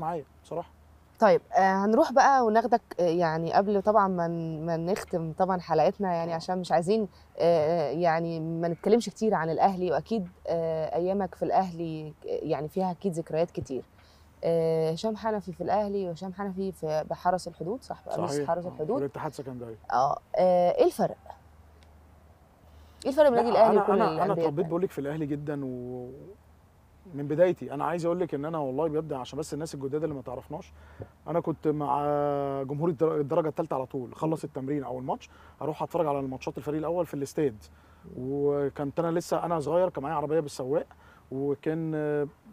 معايا بصراحه طيب آه، هنروح بقى وناخدك آه، يعني قبل طبعا ما ما نختم طبعا حلقتنا يعني عشان مش عايزين آه، يعني ما نتكلمش كتير عن الاهلي واكيد ايامك في الاهلي يعني فيها اكيد ذكريات كتير هشام حنفي في الاهلي وهشام حنفي في بحرس الحدود صح صحيح حرس الحدود الاتحاد السكندري اه ايه الفرق؟ ايه الفرق بين النادي الاهلي وكل انا انا اتربيت بقول لك في الاهلي جدا و... من بدايتي انا عايز اقول لك ان انا والله بجد عشان بس الناس الجداد اللي ما تعرفناش انا كنت مع جمهور الدرجه الثالثه على طول خلص التمرين او الماتش اروح اتفرج على الماتشات الفريق الاول في الاستاد وكنت انا لسه انا صغير كان معايا عربيه بالسواق وكان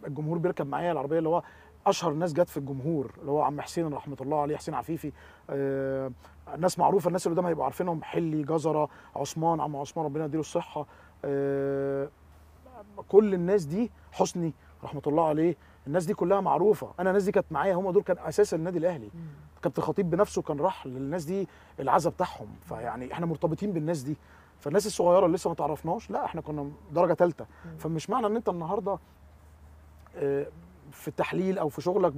الجمهور بيركب معايا العربيه اللي هو اشهر ناس جت في الجمهور اللي هو عم حسين رحمه الله عليه حسين عفيفي آه ناس معروفه الناس اللي قدام هيبقوا عارفينهم حلي جزره عثمان عم عثمان ربنا يديله الصحه آه كل الناس دي حسني رحمه الله عليه الناس دي كلها معروفه انا الناس دي كانت معايا هم دول كان اساس النادي الاهلي كابتن خطيب بنفسه كان راح للناس دي العزاء بتاعهم فيعني احنا مرتبطين بالناس دي فالناس الصغيره اللي لسه ما تعرفناش لا احنا كنا درجه ثالثه فمش معنى ان انت النهارده آه، في التحليل او في شغلك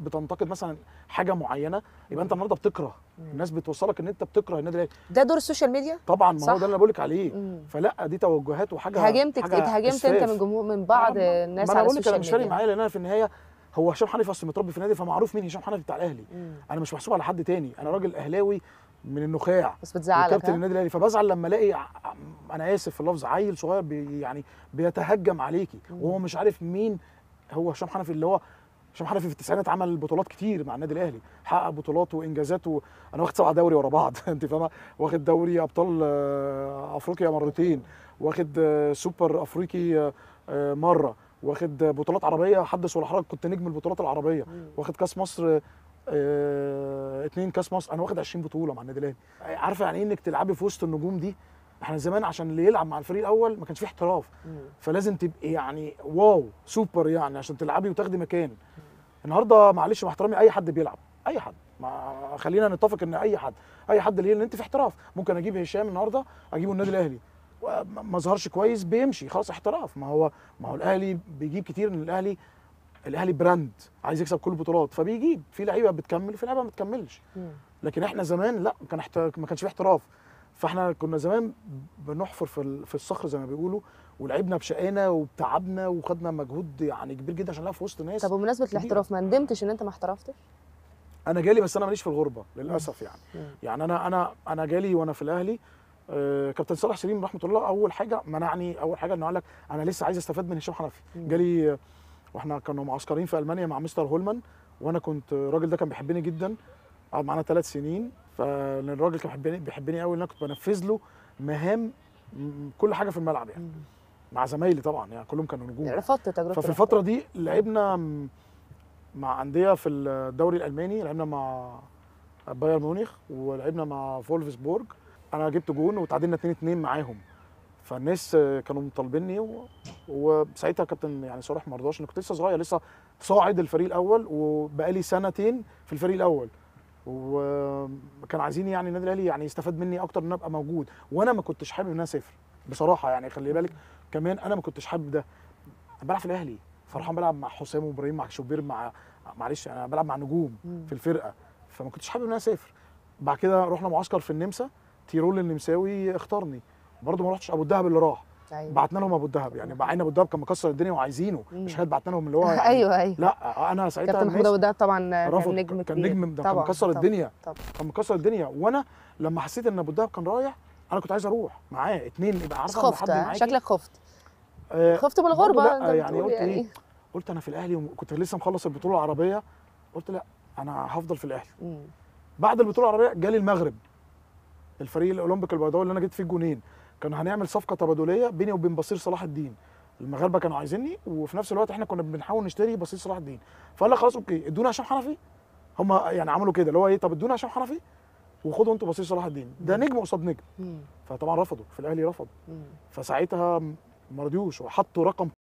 بتنتقد مثلا حاجه معينه يبقى انت النهارده بتكره الناس بتوصلك ان انت بتكره النادي ده دور السوشيال ميديا طبعا ما هو ده اللي انا بقول لك عليه مم. فلا دي توجهات وحاجه هاجمتك اتهاجمت انت من جمهور من بعض ما الناس ما على السوشيال ميديا انا مش فارق معايا لان انا في النهايه هو هشام حنفي اصلا متربي في النادي فمعروف مين هشام حنفي بتاع الاهلي مم. انا مش محسوب على حد تاني انا راجل اهلاوي من النخاع بس بتزعلك كابتن النادي الاهلي فبزعل لما الاقي انا اسف في اللفظ عيل صغير بي يعني بيتهجم عليكي مم. وهو مش عارف مين هو هشام حنفي اللي هو هشام حنفي في التسعينات عمل بطولات كتير مع النادي الاهلي حقق بطولات وانجازات و... انا واخد سبع دوري ورا بعض انت فاهمه واخد دوري ابطال آه، افريقيا مرتين واخد آه، سوبر افريقي آه، مره واخد بطولات عربيه حدث ولا حرج كنت نجم البطولات العربيه واخد كاس مصر اثنين كاس مصر انا واخد 20 بطوله مع النادي الاهلي عارفه يعني ايه انك تلعبي في وسط النجوم دي احنا زمان عشان اللي يلعب مع الفريق الاول ما كانش فيه احتراف فلازم تبقي يعني واو سوبر يعني عشان تلعبي وتاخدي مكان النهارده معلش مع احترامي اي حد بيلعب اي حد ما خلينا نتفق ان اي حد اي حد اللي انت في احتراف ممكن اجيب هشام النهارده اجيبه النادي الاهلي ما ظهرش كويس بيمشي خلاص احتراف ما هو ما هو الاهلي بيجيب كتير ان الاهلي الاهلي براند عايز يكسب كل البطولات فبيجيب في لعيبه بتكمل في لعيبه ما بتكملش لكن احنا زمان لا كان ما كانش في احتراف فاحنا كنا زمان بنحفر في في الصخر زي ما بيقولوا ولعبنا بشقانا وبتعبنا وخدنا مجهود يعني كبير جدا عشان نلعب في وسط ناس طب بمناسبه الاحتراف ما ندمتش ان انت ما احترفتش؟ انا جالي بس انا ماليش في الغربه للاسف يعني مم. يعني انا انا انا جالي وانا في الاهلي آه كابتن صالح سليم رحمه الله اول حاجه منعني اول حاجه انه قال لك انا لسه عايز استفاد من هشام حنفي جالي آه، واحنا كانوا معسكرين في المانيا مع مستر هولمان وانا كنت آه، الراجل ده كان بيحبني جدا قعد معانا ثلاث سنين فالراجل كان بيحبني بيحبني قوي ان انا كنت بنفذ له مهام كل حاجه في الملعب يعني مع زمايلي طبعا يعني كلهم كانوا نجوم يعني رفضت تجربه ففي الفتره دي لعبنا مع انديه في الدوري الالماني لعبنا مع بايرن ميونخ ولعبنا مع فولفسبورج انا جبت جون وتعادلنا 2 2 معاهم فالناس كانوا مطالبيني و... وساعتها كابتن يعني صالح ما رضاش انا كنت لسه صغير لسه صاعد الفريق الاول وبقالي سنتين في الفريق الاول وكان عايزين يعني النادي الاهلي يعني يستفاد مني اكتر ان انا ابقى موجود وانا ما كنتش حابب ان انا اسافر بصراحه يعني خلي بالك كمان انا ما كنتش حابب ده بلعب في الاهلي فرحان بلعب مع حسام وابراهيم مع شوبير مع معلش انا بلعب مع نجوم في الفرقه فما كنتش حابب ان انا اسافر بعد كده رحنا معسكر في النمسا تيرول النمساوي اختارني برضه ما رحتش ابو الدهب اللي راح أيوة. بعتنا لهم ابو الدهب يعني بعينا ابو الدهب كان مكسر الدنيا وعايزينه مش كانت بعتنا لهم اللي هو يعني ايوه ايوه لا انا ساعتها كابتن محمود ابو الدهب طبعا كان نجم كان نجم ده كان مكسر الدنيا كان مكسر الدنيا وانا لما حسيت ان ابو الدهب كان رايح انا كنت عايز اروح معاه اتنين يبقى عارفه خفت آه. شكلك خفت آه، خفت من الغربه يعني قلت إيه، يعني. ايه قلت انا في الاهلي وكنت لسه مخلص البطوله العربيه قلت لا انا هفضل في الاهلي بعد البطوله العربيه جالي المغرب الفريق الاولمبيك البيضاوي اللي انا جيت فيه الجونين كان هنعمل صفقه تبادليه بيني وبين بصير صلاح الدين المغاربه كانوا عايزيني وفي نفس الوقت احنا كنا بنحاول نشتري بصير صلاح الدين فقال لك خلاص اوكي ادونا هشام حنفي هم يعني عملوا كده اللي هو ايه طب ادونا هشام حنفي وخدوا انتوا بصير صلاح الدين ده نجم قصاد نجم فطبعا رفضوا في الاهلي رفض فساعتها ما رضيوش وحطوا رقم